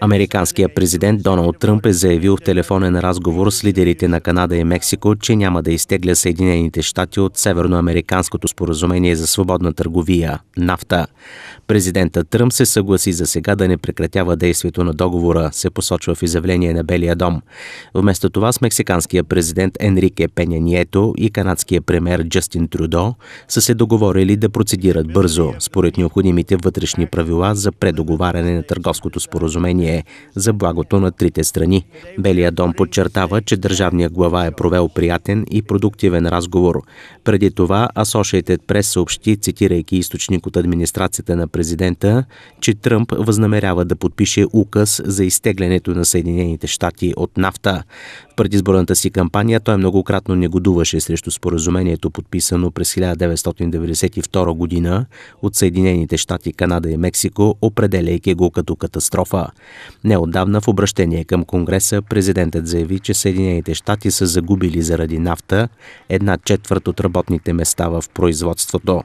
Американският президент Доналд Тръмп е заявил в телефонен разговор с лидерите на Канада и Мексико, че няма да изтегля Съединените щати от Северноамериканското споразумение за свободна търговия – нафта. Президентът Тръмп се съгласи за сега да не прекратява действието на договора, се посочва в изявление на Белия дом. Вместо това с мексиканския президент Енрике Пеня Нието и канадския премьер Джастин Трудо са се договорили да процедират бързо, според необходимите вътрешни правила за предоговаряне на търговското споразумение е за благото на трите страни. Белия дом подчертава, че държавният глава е провел приятен и продуктивен разговор. Преди това Associated Press съобщи, цитирайки източник от администрацията на президента, че Тръмп възнамерява да подпише указ за изтеглянето на Съединените щати от нафта. В предизборната си кампания той многократно негодуваше срещу споразумението, подписано през 1992 година от Съединените щати, Канада и Мексико, определяйки го като катастрофа. Неотдавна в обращение към Конгреса президентът заяви, че Съединените щати са загубили заради нафта една четвърт от работните места в производството.